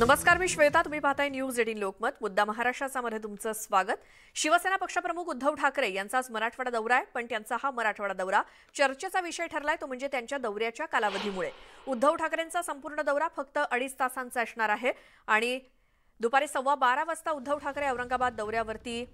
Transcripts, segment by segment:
नमस्कार मी श्वेता तुम्ही पाहताय न्यूज एटीन लोकमत मुद्दा महाराष्ट्राचा मध्ये तुमचं स्वागत शिवसेना पक्षप्रमुख उद्धव ठाकरे यांचा आज मराठवाडा दौरा आहे पण त्यांचा हा मराठवाडा दौरा चर्चेचा विषय ठरलाय तो म्हणजे त्यांच्या दौऱ्याच्या कालावधीमुळे उद्धव ठाकरेंचा संपूर्ण दौरा फक्त अडीच तासांचा असणार आहे आणि दुपारी सव्वा बारा वाजता उद्धव ठाकरे औरंगाबाद दौऱ्यावरती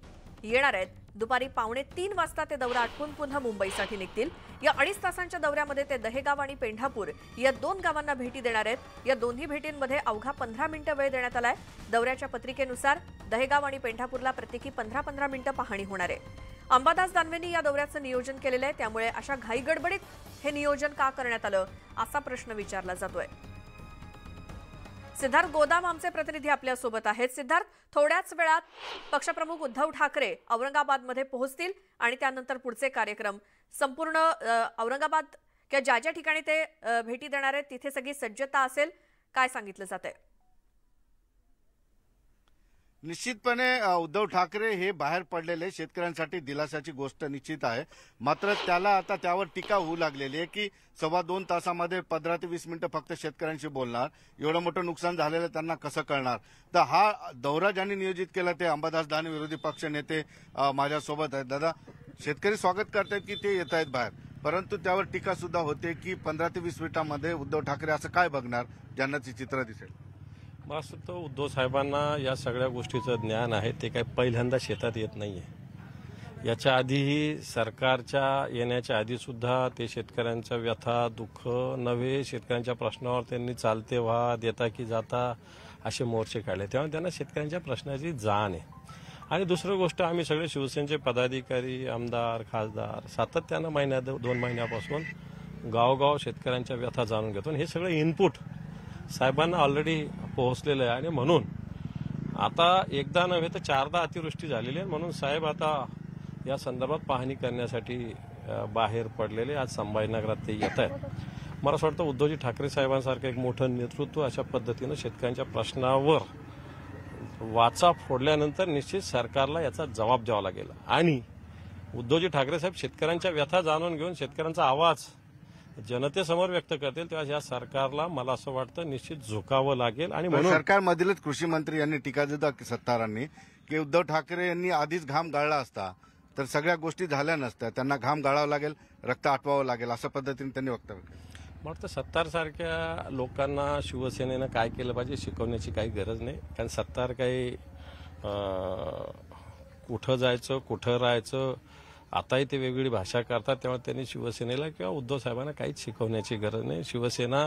येणार आहेत दुपारी पावणे तीन वाजता ते दौरा आटपून पुन्हा मुंबईसाठी निघतील या अडीच तासांच्या दौऱ्यामध्ये ते दहेगाव आणि पेंढापूर या दोन गावांना भेटी देणार आहेत या दोन्ही भेटींमध्ये अवघा पंधरा मिनिटं वेळ देण्यात आलाय दौऱ्याच्या पत्रिकेनुसार दहेगाव आणि पेंढापूरला प्रत्येकी पंधरा पंधरा मिनिटं पाहणी होणार आहे अंबादास दानवेंनी या दौऱ्याचं नियोजन केलेलं आहे त्यामुळे अशा घाईगडबडीत हे नियोजन का करण्यात आलं असा प्रश्न विचारला जातोय सिद्धार्थ गोदाम आमचे प्रतिनिधी आपल्या सोबत आहेत सिद्धार्थ थोड्याच वेळात पक्षप्रमुख उद्धव ठाकरे औरंगाबादमध्ये पोहोचतील आणि त्यानंतर पुढचे कार्यक्रम संपूर्ण औरंगाबाद किंवा ज्या ज्या ठिकाणी ते भेटी देणार आहेत तिथे सगळी सज्जता असेल काय सांगितलं जात आहे निश्चितपणे उद्धव ठाकरे हे बाहेर पडलेले शेतकऱ्यांसाठी दिलासाची गोष्ट निश्चित आहे मात्र त्याला आता त्यावर टीका होऊ लागलेली आहे की सव्वा दोन तासामध्ये पंधरा ते वीस मिनिटं फक्त शेतकऱ्यांशी बोलणार एवढं मोठं नुकसान झालेलं त्यांना कसं कळणार तर हा दौरा ज्यांनी नियोजित केला ते अंबादास दाने विरोधी पक्ष नेते माझ्यासोबत आहेत दादा शेतकरी स्वागत करतात की ते येत आहेत बाहेर परंतु त्यावर टीका सुद्धा होते की पंधरा ते वीस मिनिटांमध्ये उद्धव ठाकरे असं काय बघणार ज्यांना ती चित्र दिसेल असं उद्धव साहेबांना या सगळ्या गोष्टीचं ज्ञान आहे ते काही पहिल्यांदा शेतात येत नाही आहे याच्या आधीही सरकारच्या येण्याच्या आधीसुद्धा ते शेतकऱ्यांच्या व्यथा दुःख नव्हे शेतकऱ्यांच्या प्रश्नावर त्यांनी चालते व्हा देता की जाता असे मोर्चे काढले तेव्हा त्यांना शेतकऱ्यांच्या प्रश्नाची जाण आहे आणि दुसरी गोष्ट आम्ही सगळे शिवसेनेचे पदाधिकारी आमदार खासदार सातत्यानं महिन्यात दोन महिन्यापासून गावगाव शेतकऱ्यांच्या व्यथा जाणून घेतो आणि हे सगळे इनपुट साहेबांना ऑलरेडी पोहोचलेलं आहे आणि म्हणून आता एकदा नव्हे तर चारदा अतिवृष्टी झालेली आहे म्हणून साहेब आता या संदर्भात पाहणी करण्यासाठी बाहेर पडलेले आज संभाजीनगरात ते येत आहेत मला असं वाटतं उद्धवजी ठाकरे साहेबांसारखं एक मोठं नेतृत्व अशा पद्धतीनं शेतकऱ्यांच्या प्रश्नावर वाचा फोडल्यानंतर निश्चित सरकारला याचा जबाब द्यावा लागेल आणि उद्धवजी ठाकरे साहेब शेतकऱ्यांच्या व्यथा जाणून घेऊन शेतकऱ्यांचा आवाज जनतेसमोर व्यक्त करतील तेव्हा या सरकारला मला असं वाटतं निश्चित झुकावं लागेल आणि म्हणजे सरकारमधीलच कृषी मंत्री यांनी टीका दिला सत्तारांनी की उद्धव ठाकरे यांनी आधीच घाम गाळला असता तर सगळ्या गोष्टी झाल्या नसत्या त्यांना घाम गाळावं लागेल रक्त आटवावं लागेल अशा पद्धतीने त्यांनी वक्तव्य केलं मग तर सत्तारसारख्या लोकांना शिवसेनेनं काय केलं पाहिजे शिकवण्याची काही गरज नाही कारण सत्तार काही कुठं जायचं कुठं राहायचं आताही ते वेगवेगळी भाषा करतात तेव्हा त्यांनी शिवसेनेला किंवा उद्धव साहेबांना काहीच शिकवण्याची गरज नाही शिवसेना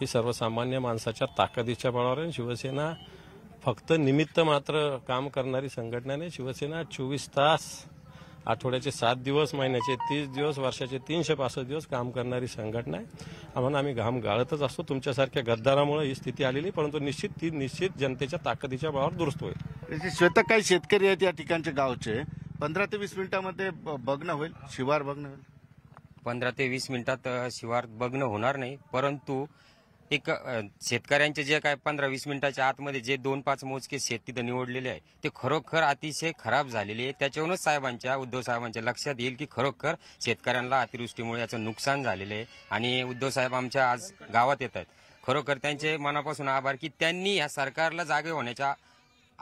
ही सर्वसामान्य माणसाच्या ताकदीच्या बळावर आहे शिवसेना फक्त निमित्त मात्र काम करणारी संघटना नाही शिवसेना चोवीस तास आठवड्याचे सात दिवस महिन्याचे तीस दिवस वर्षाचे तीनशे पासष्ट दिवस काम करणारी संघटना आहे आम्हाला आम्ही घाम गाळतच असतो तुमच्यासारख्या गद्दारामुळे ही स्थिती आलेली परंतु निश्चित ती निश्चित जनतेच्या ताकदीच्या बळावर दुरुस्त होईल स्वतः काही शेतकरी आहेत या ठिकाणचे गावचे पंधरा ते वीस मिनिटामध्ये बघणं होईल शिवार बघणं होईल पंधरा ते वीस मिनिटात शिवार बघणं होणार नाही परंतु एक शेतकऱ्यांचे जे काय पंधरा वीस मिनिटाच्या आतमध्ये जे दोन पाच मोजके शेत तिथं निवडलेले आहे ते खरोखर अतिशय खराब झालेले आहे त्याच्यावरूनच साहेबांच्या उद्धव साहेबांच्या लक्षात येईल की खरोखर शेतकऱ्यांना अतिवृष्टीमुळे याचं नुकसान झालेलं आहे आणि उद्धव साहेब आमच्या आज गावात येत आहेत खरोखर त्यांचे मनापासून आभार की त्यांनी या सरकारला जागे होण्याच्या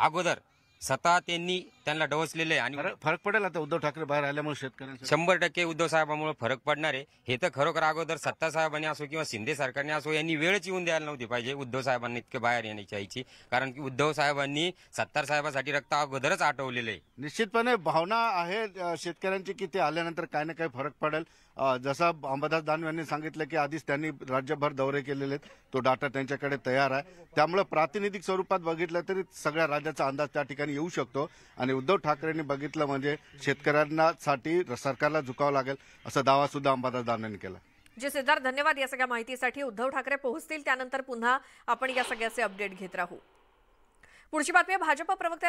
अगोदर स्वतः त्यांनी त्यांना डवसलेले आहे आणि फरक- पडेल आता उद्धव ठाकरे बाहेर आल्यामुळे शेतकऱ्यांना शंभर टक्के उद्धव साहेबांमुळे फरक पडणार आहे हे तर खरोखर अगोदर सत्ता साहेबांनी असो किंवा शिंदे सरकारने असो यांनी वेळच येऊन द्यायला नव्हती पाहिजे उद्धव साहेबांनी इतके बाहेर येण्याची आईची कारण की उद्धव साहेबांनी सत्तार साहेबांसाठी रक्त अगोदरच आठवलेले आहे निश्चितपणे भावना आहे शेतकऱ्यांची की ते आल्यानंतर काय ना काही फरक पडेल जसं अंबादास दानवे यांनी सांगितलं की आधीच त्यांनी राज्यभर दौरे केलेले आहेत तो डाटा त्यांच्याकडे तयार आहे त्यामुळे प्रातिनिधिक स्वरूपात बघितलं तरी सगळ्या राज्याचा अंदाज त्या ठिकाणी येऊ शकतो आणि उद्धव ठाकरेंनी बघितलं म्हणजे शेतकऱ्यांना साठी सरकारला झुकावं लागेल असा दावा सुद्धा अंबादास दानने केला जे सिद्धार्थ धन्यवाद या सगळ्या माहितीसाठी उद्धव ठाकरे पोहोचतील त्यानंतर पुन्हा आपण या सगळ्याचे अपडेट घेत राहू पुढची बातमी भाजप प्रवक्ते